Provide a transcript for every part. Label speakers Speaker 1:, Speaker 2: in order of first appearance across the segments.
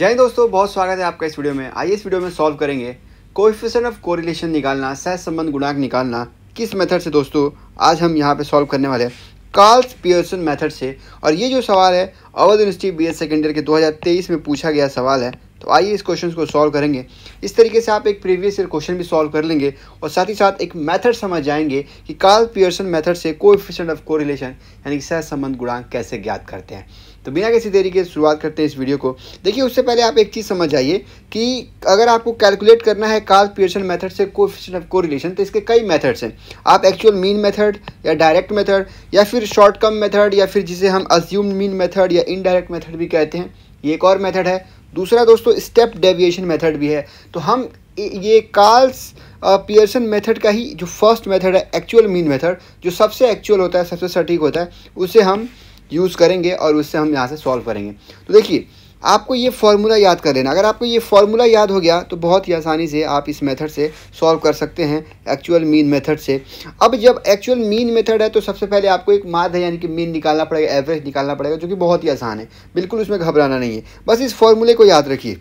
Speaker 1: जय दोस्तों बहुत स्वागत है आपका इस वीडियो में आइए इस वीडियो में सॉल्व करेंगे कोफिशन ऑफ कोरिलेशन निकालना सह संबंध गुणांक निकालना किस मेथड से दोस्तों आज हम यहाँ पे सॉल्व करने वाले हैं कार्ल्स पियर्सन मेथड से और ये जो सवाल है Awadh University B S second year के 2023 में पूछा गया सवाल है तो आइए इस क्वेश्चन को सॉल्व करेंगे इस तरीके से आप एक प्रीवियस ईयर क्वेश्चन भी सॉल्व कर लेंगे और साथ ही साथ एक मेथड समझ जाएंगे कि कार्ल पियर्सन मेथड से कोफिशन ऑफ कोरिलेशन यानी कि संबंध गुणांक कैसे ज्ञात करते हैं तो बिना किसी देरी के शुरुआत करते हैं इस वीडियो को देखिए उससे पहले आप एक चीज़ समझ जाइए कि अगर आपको कैलकुलेट करना है कार्ल पियर्सन मेथड से कोफिशियन ऑफ रिलेशन तो इसके कई मेथड्स हैं आप एक्चुअल मीन मेथड या डायरेक्ट मेथड या फिर शॉर्ट कम मेथड या फिर जिसे हम अज्यूम मीन मेथड या इनडायरेक्ट मेथड भी कहते हैं ये एक और मेथड है दूसरा दोस्तों स्टेप डेविएशन मेथड भी है तो हम ये कार्ल्स पियर्सन मेथड का ही जो फर्स्ट मेथड है एक्चुअल मीन मेथड जो सबसे एक्चुअल होता है सबसे सटीक होता है उसे हम यूज़ करेंगे और उससे हम यहाँ से सॉल्व करेंगे तो देखिए आपको ये फार्मूला याद कर लेना अगर आपको ये फार्मूला याद हो गया तो बहुत ही आसानी से आप इस मेथड से सॉल्व कर सकते हैं एक्चुअल मीन मेथड से अब जब एक्चुअल मीन मेथड है तो सबसे पहले आपको एक माध है यानी कि मीन निकालना पड़ेगा एवरेज निकालना पड़ेगा जो कि बहुत ही आसान है बिल्कुल उसमें घबराना नहीं है बस इस फार्मूले को याद रखिए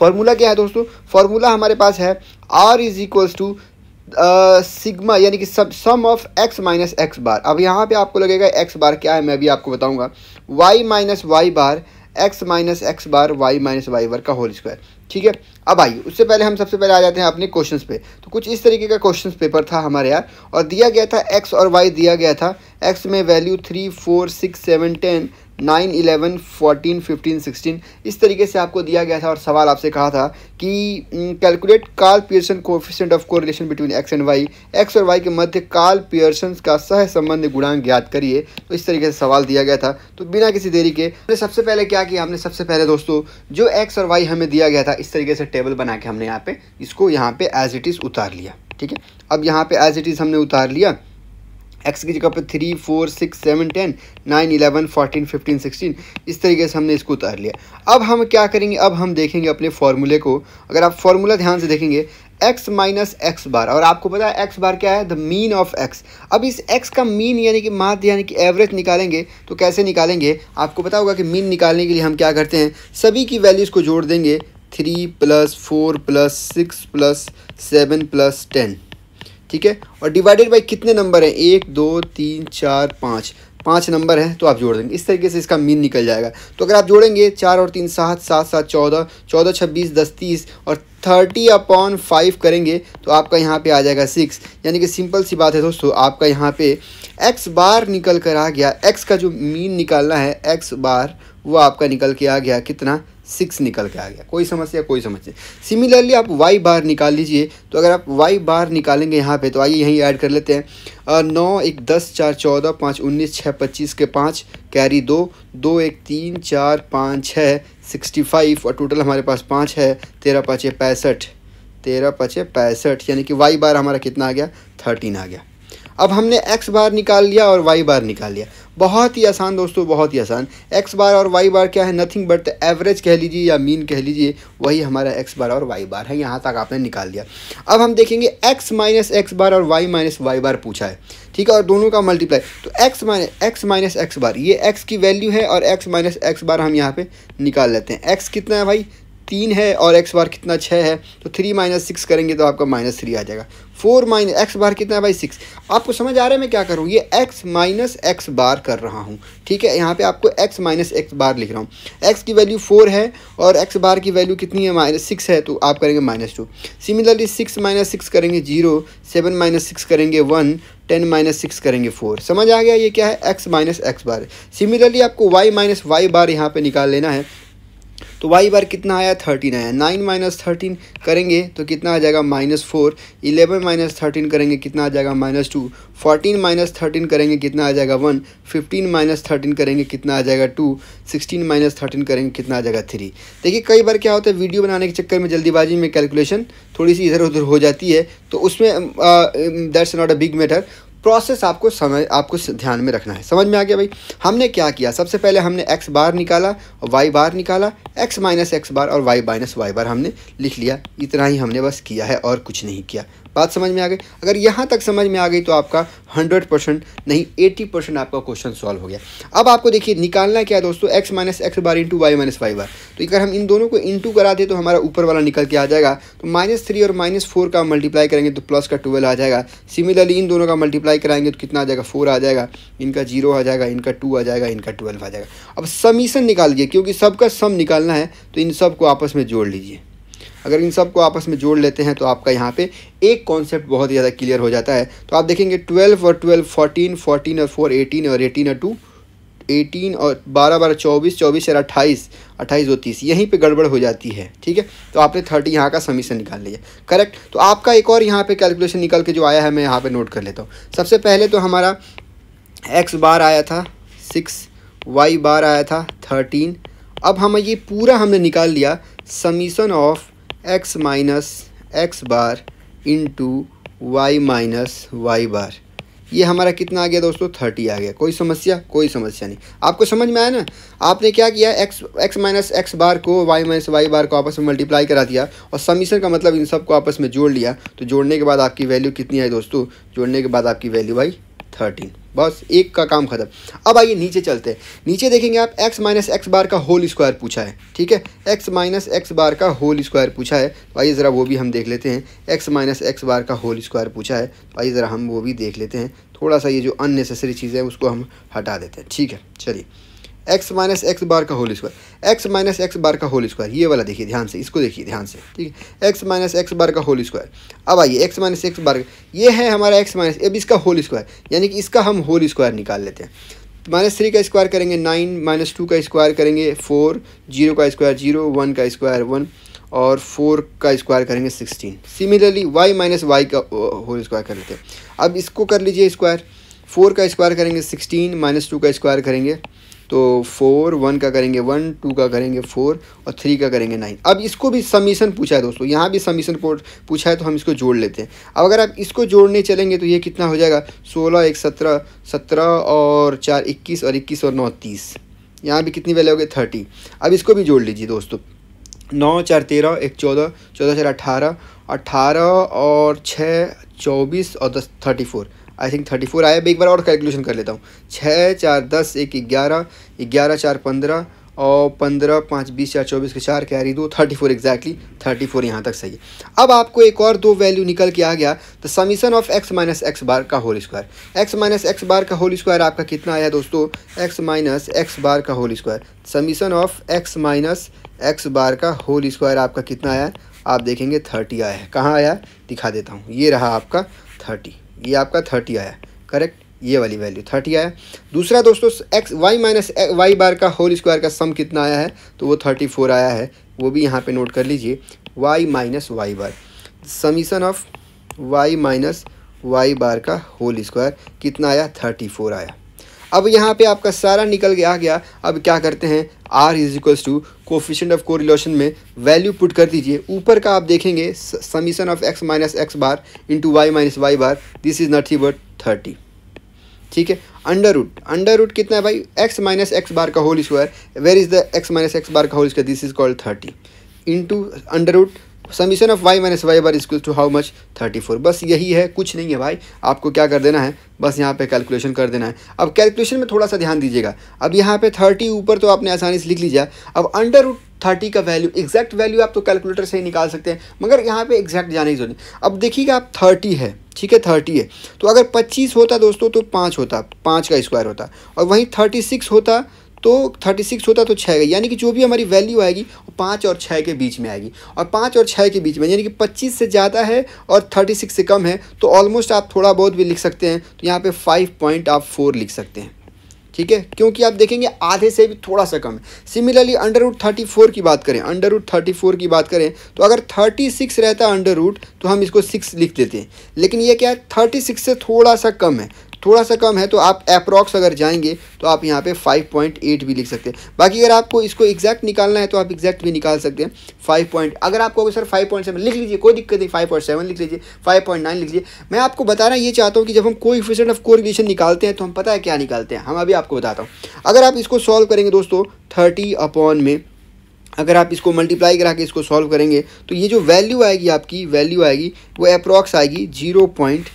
Speaker 1: फार्मूला क्या है दोस्तों फार्मूला हमारे पास है r is equals to sigma यानी कि सब sum of x minus x bar अब यहाँ पे आपको लगेगा एक्स बार क्या है मैं भी आपको बताऊँगा y minus y bar x minus x bar y minus y bar का होल स्क्वायर ठीक है अब आइए उससे पहले हम सबसे पहले आ जाते हैं अपने क्वेश्चंस पे तो कुछ इस तरीके का क्वेश्चंस पेपर था हमारे यार और दिया गया था एक्स और वाई दिया गया था एक्स में value three four six seven ten nine eleven fourteen fifteen sixteen इस तरीके से आपको दिया गया था और सवाल आपसे कहा था कि calculate Karl Pearson coefficient of correlation between x and y x और वाई के मध्य कार्ल पियर्सन का सह संबंध गुणांक ज्ञात करिए तो इस तरीके से सवाल दिया गया था तो बिना किसी देरी के हमने सबसे पहले क्या किया हमने सबसे पहले दोस्तों जो एक्स और वाई हमें दिया गया था इस तरीके से टेबल बना के हमने यहाँ पे इसको यहाँ पे एज इट इज़ उतार लिया ठीक है अब यहाँ पे एज इट इज़ हमने उतार लिया एक्स की जगह पर three four six seven ten nine eleven fourteen fifteen sixteen इस तरीके से हमने इसको उतार लिया अब हम क्या करेंगे अब हम देखेंगे अपने फार्मूले को अगर आप फार्मूला ध्यान से देखेंगे x माइनस एक्स बार और आपको पता है x बार क्या है द मीन ऑफ x अब इस x का मीन यानी कि माध्य यानी कि एवरेज निकालेंगे तो कैसे निकालेंगे आपको पता होगा कि मीन निकालने के लिए हम क्या करते हैं सभी की वैल्यूज़ को जोड़ देंगे three plus four plus six plus seven plus ten ठीक है और डिवाइडेड बाई कितने नंबर हैं एक दो तीन चार पाँच पाँच नंबर हैं तो आप जोड़ देंगे इस तरीके से इसका मीन निकल जाएगा तो अगर आप जोड़ेंगे चार और तीन सात सात सात चौदह चौदह छब्बीस दस तीस और थर्टी अपॉन फाइव करेंगे तो आपका यहाँ पे आ जाएगा सिक्स यानी कि सिंपल सी बात है दोस्तों आपका यहाँ पे एक्स बार निकल कर आ गया एक्स का जो मीन निकालना है एक्स बार वो आपका निकल के आ गया कितना सिक्स निकल के आ गया कोई समस्या कोई समस्या सिमिलरली आप वाई बार निकाल लीजिए तो अगर आप वाई बार निकालेंगे यहाँ पे तो आइए यहीं ऐड कर लेते हैं नौ एक दस चार चौदह पाँच उन्नीस छः पच्चीस के पाँच कैरी दो दो एक तीन चार पाँच छः सिक्सटी फाइव और टोटल हमारे पास पाँच है तेरह पाँचे पैंसठ तेरह पाँच पैंसठ यानी कि वाई बार हमारा कितना आ गया थर्टीन आ गया अब हमने एक्स बार निकाल लिया और वाई बार निकाल लिया बहुत ही आसान दोस्तों बहुत ही आसान एक्स बार और वाई बार क्या है नथिंग बट एवरेज कह लीजिए या मीन कह लीजिए वही हमारा एक्स बार और वाई बार है यहाँ तक आपने निकाल दिया अब हम देखेंगे एक्स माइनस एक्स बार और वाई माइनस वाई बार पूछा है ठीक है और दोनों का मल्टीप्लाई तो x minus x minus x bar ये एक्स की वैल्यू है और एक्स माइनस एक्स बार हम यहाँ पर निकाल लेते हैं एक्स कितना है भाई तीन है और एक्स बार कितना छः है तो थ्री माइनस सिक्स करेंगे तो आपका माइनस थ्री आ जाएगा फोर माइनस एक्स बार कितना है भाई सिक्स आपको समझ आ रहा है मैं क्या करूँ ये एक्स माइनस एक्स बार कर रहा हूँ ठीक है यहाँ पे आपको एक्स माइनस एक्स बार लिख रहा हूँ एक्स की वैल्यू फोर है और एक्स बार की वैल्यू कितनी है माइनस सिक्स है तो आप करेंगे minus two similarly six minus six करेंगे जीरो सेवन माइनस सिक्स करेंगे वन टेन माइनस सिक्स करेंगे फोर समझ आ गया ये क्या है x minus x bar similarly आपको वाई माइनस वाई बार यहाँ पर निकाल लेना है तो वाई बार कितना आया थर्टीन आया नाइन माइनस थर्टीन करेंगे तो कितना आ जाएगा minus four eleven minus thirteen करेंगे कितना आ जाएगा minus two fourteen minus thirteen करेंगे कितना आ जाएगा वन फिफ्टीन माइनस थर्टीन करेंगे कितना आ जाएगा टू सिक्सटीन माइनस थर्टीन करेंगे कितना आ जाएगा थ्री देखिए कई बार क्या होता है वीडियो बनाने के चक्कर में जल्दीबाजी में कैलकुलेशन थोड़ी सी इधर उधर हो जाती है तो उसमें that's not a big matter process आपको समझ आपको ध्यान में रखना है समझ में आ गया भाई हमने क्या किया सबसे पहले हमने एक्स बार निकाला और वाई बार निकाला एक्स माइनस एक्स बार और वाई माइनस वाई बार हमने लिख लिया इतना ही हमने बस किया है और कुछ नहीं किया बात समझ में आ गई अगर यहाँ तक समझ में आ गई तो आपका 100 परसेंट नहीं 80 परसेंट आपका क्वेश्चन सॉल्व हो गया अब आपको देखिए निकालना क्या है दोस्तों x minus x bar into y minus y bar तो अगर हम इन दोनों को इंटू करा दें तो हमारा ऊपर वाला निकल के आ जाएगा तो माइनस थ्री और माइनस फोर का मल्टीप्लाई करेंगे तो प्लस का ट्वेल्व आ जाएगा सिमिलरली इन दोनों का मल्टीप्लाई कराएंगे तो कितना आ जाएगा फोर आ जाएगा इनका जीरो आ जाएगा इनका टू आ जाएगा इनका ट्वेल्व आ जाएगा अब समीशन निकाल दिए क्योंकि सबका सम निकालना है तो इन सबको आपस में जोड़ लीजिए अगर इन सबको आपस में जोड़ लेते हैं तो आपका यहाँ पे एक कॉन्सेप्ट बहुत ही ज़्यादा क्लियर हो जाता है तो आप देखेंगे ट्वेल्व और ट्वेल्व फोर्टीन फोर्टीन और फोर एटीन और एटीन और टू एटीन और बारह बारह चौबीस चौबीस और अट्ठाईस अट्ठाईस और तीस यहीं पे गड़बड़ हो जाती है ठीक है तो आपने थर्टी यहाँ का समीशन निकाल लिया करेक्ट तो आपका एक और यहाँ पर कैलकुलेशन निकल के जो आया है मैं यहाँ पर नोट कर लेता हूँ सबसे पहले तो हमारा एक्स बार आया था सिक्स वाई बार आया था थर्टीन अब हमें ये पूरा हमने निकाल लिया summation of x minus x bar into y minus y bar ये हमारा कितना आ गया दोस्तों थर्टी आ गया कोई समस्या कोई समस्या नहीं आपको समझ में आया ना आपने क्या किया x x minus x bar को वाई माइनस वाई बार को आपस में मल्टीप्लाई करा दिया और समीशन का मतलब इन सबको आपस में जोड़ लिया तो जोड़ने के बाद आपकी वैल्यू कितनी आई दोस्तों जोड़ने के बाद आपकी वैल्यू आई थर्टीन बस एक का काम खत्म अब आइए नीचे चलते हैं नीचे देखेंगे आप x माइनस एक्स बार का होल स्क्वायर पूछा है ठीक है x माइनस एक्स बार का होल स्क्वायर पूछा है तो आइए ज़रा वो भी हम देख लेते हैं x माइनस एक्स बार का होल स्क्वायर पूछा है तो आइए ज़रा हम वो भी देख लेते हैं थोड़ा सा ये जो अननेसेसरी चीज़ है उसको हम हटा देते हैं ठीक है चलिए एक्स माइनस एक्स बार का whole square x minus x bar का होल स्क्वायर ये वाला देखिए ध्यान से इसको देखिए ध्यान से ठीक है एक्स माइनस एक्स बार का होल स्क्वायर अब आइए एक्स माइनस एक्स बार ये है हमारा एक्स माइनस अब इसका होल स्क्वायर यानी कि इसका हम होल स्क्वायर निकाल लेते हैं माइनस थ्री का स्क्वायर करेंगे नाइन माइनस टू का स्क्वायर करेंगे फोर जीरो का स्क्वायर जीरो वन का स्क्वायर वन और फोर का स्क्वायर करेंगे sixteen similarly y minus y का होल स्क्वायर कर लेते हैं अब इसको कर लीजिए स्क्वायर फोर का स्क्वायर करेंगे सिक्सटीन माइनस टू का स्क्वायर करेंगे तो फोर वन का करेंगे वन टू का करेंगे फोर और थ्री का करेंगे नाइन अब इसको भी समीशन पूछा है दोस्तों यहाँ भी समीशन पूछा है तो हम इसको जोड़ लेते हैं अब अगर आप इसको जोड़ने चलेंगे तो ये कितना हो जाएगा सोलह एक सत्रह सत्रह और चार इक्कीस और इक्कीस और नौ तीस यहाँ भी कितनी वैल्यू हो गई थर्टी अब इसको भी जोड़ लीजिए दोस्तों नौ चार तेरह एक चौदह चौदह चार अठारह अठारह और छः चौबीस और दस thirty four I think thirty four आया मैं एक बार और कैलकुलेशन कर लेता हूँ छः चार दस एक ग्यारह ग्यारह चार पंद्रह और पंद्रह पाँच बीस चार चौबीस के चार कैरी दो thirty four exactly thirty four यहाँ तक सही है अब आपको एक और दो वैल्यू निकल के आ गया तो summation of x minus x bar का whole square x minus x bar का होल स्क्वायर आपका कितना आया दोस्तों एक्स माइनस एक्स बार का whole square summation of x minus x bar का होल स्क्वायर आपका कितना आया आप देखेंगे थर्टी आया है कहाँ आया दिखा देता हूँ ये रहा आपका थर्टी ये आपका थर्टी आया करेक्ट ये वाली वैल्यू थर्टी आया दूसरा दोस्तों x y minus y bar का होल स्क्वायर का सम कितना आया है तो वो थर्टी फोर आया है वो भी यहाँ पे नोट कर लीजिए y minus y bar summation of y minus y bar का होल स्क्वायर कितना आया थर्टी फोर आया अब यहाँ पे आपका सारा निकल गया गया अब क्या करते हैं r is equals to coefficient of correlation में वैल्यू पुट कर दीजिए ऊपर का आप देखेंगे summation of x minus x bar into y minus y bar this is nothing but thirty ठीक है अंडर रूट अंडर रूट कितना है भाई एक्स माइनस एक्स बार का whole square where is the x minus x bar का whole square this is called thirty into under root summation of y minus y bar equal to how much thirty four बस यही है कुछ नहीं है भाई आपको क्या कर देना है बस यहाँ पे कैलकुलेशन कर देना है अब कैलकुलेशन में थोड़ा सा ध्यान दीजिएगा अब यहाँ पे थर्टी ऊपर तो आपने आसानी से लिख लीजिए अब अंडर रूट थर्टी का वैल्यू एग्जैक्ट वैल्यू आप तो कैलकुलेटर से ही निकाल सकते हैं मगर यहाँ पे एग्जैक्ट जाने की जरूरत नहीं अब देखिएगा आप थर्टी है ठीक है थर्टी है तो अगर पच्चीस होता दोस्तों तो पाँच होता पाँच का स्क्वायर होता और वहीं थर्टी सिक्स होता तो थर्टी सिक्स होता तो छः यानी कि जो भी हमारी वैल्यू आएगी वो पाँच और छः के बीच में आएगी और पाँच और छः के बीच में यानी कि पच्चीस से ज़्यादा है और थर्टी सिक्स से कम है तो ऑलमोस्ट आप थोड़ा बहुत भी लिख सकते हैं तो यहाँ पे फाइव पॉइंट आप फोर लिख सकते हैं ठीक है क्योंकि आप देखेंगे आधे से भी थोड़ा सा कम है similarly under root thirty four की बात करें अंडर रूट थर्टी फोर की बात करें तो अगर थर्टी सिक्स रहता है अंडर रूट तो हम इसको सिक्स लिख देते हैं लेकिन ये क्या है थर्टी सिक्स से थोड़ा सा कम है थोड़ा सा कम है तो आप अप्रॉक्स अगर जाएंगे तो आप यहाँ पे 5.8 भी लिख सकते हैं बाकी अगर आपको इसको एग्जैक्ट निकालना है तो आप एग्जैक्ट भी निकाल सकते हैं फाइव पॉइंट अगर आपको सर फाइव पॉइंट सेवन लिख लीजिए कोई दिक्कत नहीं फाइव पॉइंट सेवन लिख लीजिए फाइव पॉइंट नाइन लिख लीजिए मैं आपको बताना ये चाहता हूँ कि जब हम कोई इफिशेंट ऑफ को निकालते हैं तो हम पता है क्या निकालते हैं हम अभी आपको बताता हूँ अगर आप इसको सॉल्व करेंगे दोस्तों थर्टी अपॉन में अगर आप इसको मल्टीप्लाई करा के इसको सॉल्व करेंगे तो ये जो वैल्यू आएगी आपकी वैल्यू आएगी वो अप्रॉक्स आएगी zero point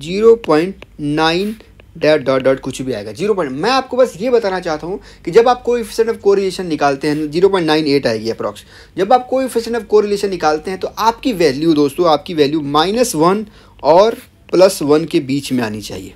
Speaker 1: zero point nine dot dot dot कुछ भी आएगा जीरो पॉइंट मैं आपको बस ये बताना चाहता हूँ कि जब आप कोई ऑफ कोरिलेशन निकालते हैं जीरो पॉइंट नाइन एट आएगी अप्रॉक्स जब आप कोई इफिशेंट ऑफ कोरिलेशन निकालते हैं तो आपकी वैल्यू दोस्तों आपकी वैल्यू माइनस वन और प्लस वन के बीच में आनी चाहिए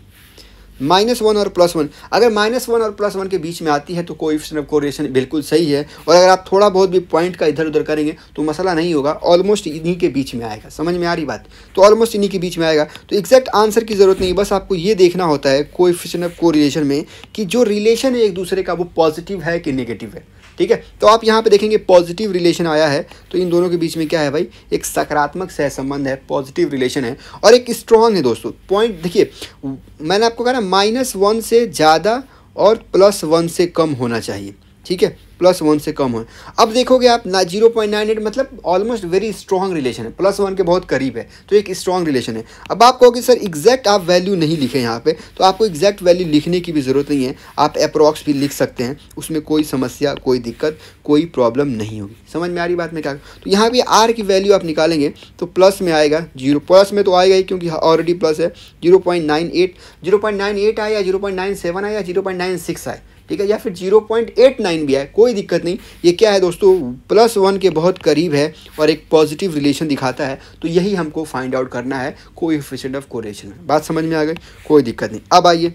Speaker 1: माइनस वन और प्लस वन अगर माइनस वन और प्लस वन के बीच में आती है तो कोई ऑफ कोरिलेशन बिल्कुल सही है और अगर आप थोड़ा बहुत भी पॉइंट का इधर उधर करेंगे तो मसला नहीं होगा ऑलमोस्ट इन्हीं के बीच में आएगा समझ में आ रही बात तो ऑलमोस्ट इन्हीं के बीच में आएगा तो एग्जैक्ट आंसर की ज़रूरत नहीं बस आपको ये देखना होता है कोई ऑफ कोरिलेशन में कि जो रिलेशन है एक दूसरे का वो पॉजिटिव है कि नेगेटिव है ठीक है तो आप यहाँ पे देखेंगे पॉजिटिव रिलेशन आया है तो इन दोनों के बीच में क्या है भाई एक सकारात्मक सहसंबंध है पॉजिटिव रिलेशन है और एक स्ट्रॉन्ग है दोस्तों पॉइंट देखिए मैंने आपको कहा ना माइनस वन से ज़्यादा और प्लस वन से कम होना चाहिए ठीक है प्लस वन से कम है अब देखोगे आप ना जीरो पॉइंट नाइन एट मतलब ऑलमोस्ट वेरी स्ट्रॉन्ग रिलेशन है प्लस वन के बहुत करीब है तो एक स्ट्रॉन्ग रिलेशन है अब आप कहोगे सर एग्जैक्ट आप वैल्यू नहीं लिखे यहाँ पे तो आपको एग्जैक्ट वैल्यू लिखने की भी ज़रूरत नहीं है आप अप्रॉक्स भी लिख सकते हैं उसमें कोई समस्या कोई दिक्कत कोई प्रॉब्लम नहीं होगी समझ में आ रही बात में क्या तो यहाँ भी आर की वैल्यू आप निकालेंगे तो प्लस में आएगा जीरो प्लस में तो आएगा ही क्योंकि ऑलरेडी हाँ, प्लस है zero point nine eight zero point nine eight आया जीरो पॉइंट नाइन सेवन आया जीरो पॉइंट नाइन सिक्स आया ठीक है या फिर 0.89 भी है कोई दिक्कत नहीं ये क्या है दोस्तों प्लस वन के बहुत करीब है और एक पॉजिटिव रिलेशन दिखाता है तो यही हमको फाइंड आउट करना है कोई ऑफ कोरेशन बात समझ में आ गई कोई दिक्कत नहीं अब आइए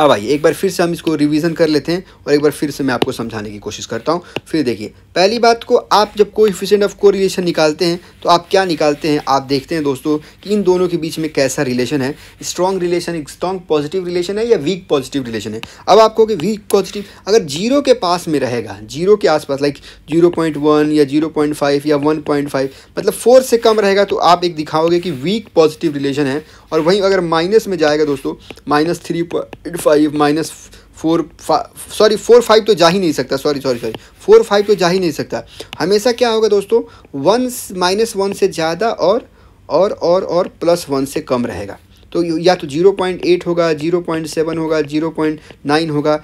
Speaker 1: अब आइए एक बार फिर से हम इसको रिवीजन कर लेते हैं और एक बार फिर से मैं आपको समझाने की कोशिश करता हूँ फिर देखिए पहली बात को आप जब कोएफिशिएंट ऑफ कोरिलेशन निकालते हैं तो आप क्या निकालते हैं आप देखते हैं दोस्तों कि इन दोनों के बीच में कैसा रिलेशन है strong relation strong positive relation है या वीक पॉजिटिव रिलेशन है अब आपको कि वीक पॉजिटिव अगर जीरो के पास में रहेगा जीरो के आसपास लाइक जीरो पॉइंट वन या जीरो पॉइंट फाइव या वन पॉइंट फाइव मतलब फोर से कम रहेगा तो आप एक दिखाओगे कि वीक पॉजिटिव रिलेशन है और वहीं अगर माइनस में जाएगा दोस्तों minus three five minus four sorry four five तो जा ही नहीं सकता sorry sorry sorry four five तो जा ही नहीं सकता हमेशा क्या होगा दोस्तों वन माइनस वन से ज़्यादा और और और और प्लस वन से कम रहेगा तो या तो जीरो पॉइंट एट होगा जीरो पॉइंट सेवन होगा जीरो पॉइंट नाइन होगा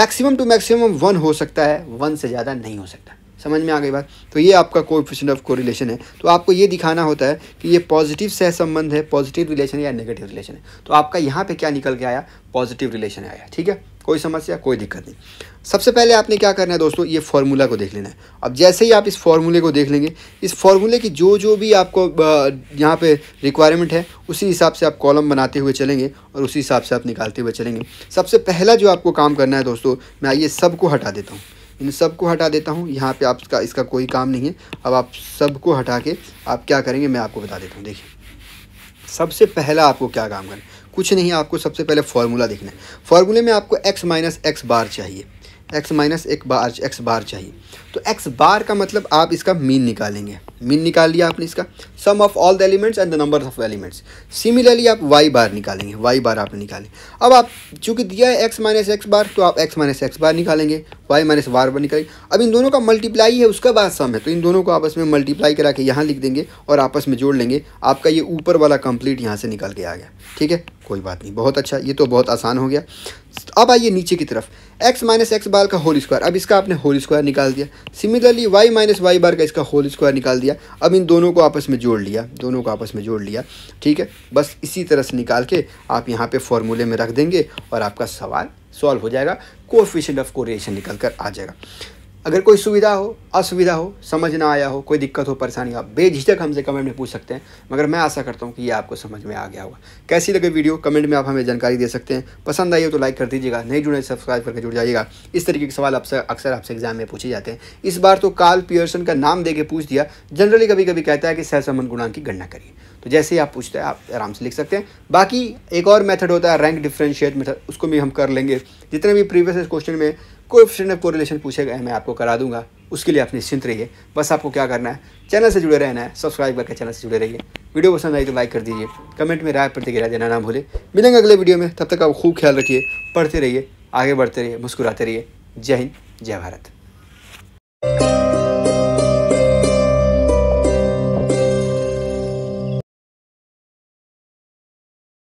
Speaker 1: मैक्सिमम टू मैक्सिमम वन हो सकता है वन से ज़्यादा नहीं हो सकता समझ में आ गई बात तो ये आपका कोएफिशिएंट ऑफ कोरिलेशन है तो आपको ये दिखाना होता है कि ये पॉजिटिव सह संबंध है पॉजिटिव रिलेशन या नेगेटिव रिलेशन है तो आपका यहाँ पे क्या निकल के आया पॉजिटिव रिलेशन आया ठीक है कोई समस्या कोई दिक्कत नहीं सबसे पहले आपने क्या करना है दोस्तों ये फार्मूला को देख लेना है अब जैसे ही आप इस फार्मूले को देख लेंगे इस फार्मूले की जो जो भी आपको यहाँ पे रिक्वायरमेंट है उसी हिसाब से आप कॉलम बनाते हुए चलेंगे और उसी हिसाब से आप निकालते हुए चलेंगे सबसे पहला जो आपको काम करना है दोस्तों मैं आइए सबको हटा देता हूँ इन सबको हटा देता हूँ यहाँ पे आपका इसका कोई काम नहीं है अब आप सबको हटा के आप क्या करेंगे मैं आपको बता देता हूँ देखिए सबसे पहला आपको क्या काम करना कुछ नहीं आपको सबसे पहले फार्मूला देखना है फार्मूले में आपको एक्स माइनस एक्स बार चाहिए एक्स माइनस एक बार एक्स बार चाहिए तो एक्स बार का मतलब आप इसका मीन निकालेंगे मीन निकाल लिया आपने इसका sum of all the elements and the number of elements similarly आप वाई बार निकालेंगे वाई बार आपने निकाले अब आप चूंकि दिया है एक्स माइनस एक्स बार तो आप एक्स माइनस एक्स बार निकालेंगे वाई माइनस बार बार निकालेंगे अब इन दोनों का मल्टीप्लाई है उसका बाद सम है तो इन दोनों को आपस में मल्टीप्लाई करा के यहाँ लिख देंगे और आपस में जोड़ लेंगे आपका ये ऊपर वाला कंप्लीट यहाँ से निकल के आ गया ठीक है कोई बात नहीं बहुत अच्छा ये तो बहुत आसान हो गया अब आइए नीचे की तरफ x माइनस एक्स बार का होल स्क्वायर अब इसका आपने होल स्क्वायर निकाल दिया similarly y minus y bar का इसका होल स्क्वायर निकाल दिया अब इन दोनों को आपस में जोड़ लिया दोनों को आपस में जोड़ लिया ठीक है बस इसी तरह से निकाल के आप यहाँ पे फॉर्मूले में रख देंगे और आपका सवाल सॉल्व हो जाएगा कोफिशेंट ऑफ कोरिएशन निकल कर आ जाएगा अगर कोई सुविधा हो असुविधा हो समझ ना आया हो कोई दिक्कत हो परेशानी हो आप बेझिझक हमसे कमेंट में पूछ सकते हैं मगर मैं आशा करता हूँ कि ये आपको समझ में आ गया होगा कैसी लगे वीडियो कमेंट में आप हमें जानकारी दे सकते हैं पसंद आई हो तो लाइक कर दीजिएगा नहीं जुड़े सब्सक्राइब करके जुड़ जाइएगा इस तरीके के सवाल आपसे अक्सर आपसे एग्जाम में पूछे जाते हैं इस बार तो काल पियर्सन का नाम दे के पूछ दिया जनरली कभी कभी कहता है कि सहसंबंध गुणा की गणना करिए तो जैसे ही आप पूछते हैं आप आराम से लिख सकते हैं बाकी एक और मेथड होता है रैंक डिफ्रेंशिएट मेथड उसको भी हम कर लेंगे जितने भी प्रीवियस क्वेश्चन में कोएफिशिएंट ऑफ कोरिलेशन पूछेगा मैं आपको करा दूंगा उसके लिए आप निश्चिंत रहिए बस आपको क्या करना है चैनल से जुड़े रहना है सब्सक्राइब करके चैनल से जुड़े रहिए वीडियो पसंद आई तो लाइक कर दीजिए कमेंट में राय प्रतिक्रिया देना ना भूले मिलेंगे अगले वीडियो में तब तक आप खूब ख्याल रखिए पढ़ते रहिए आगे बढ़ते रहिए मुस्कुराते रहिए जय हिंद जय भारत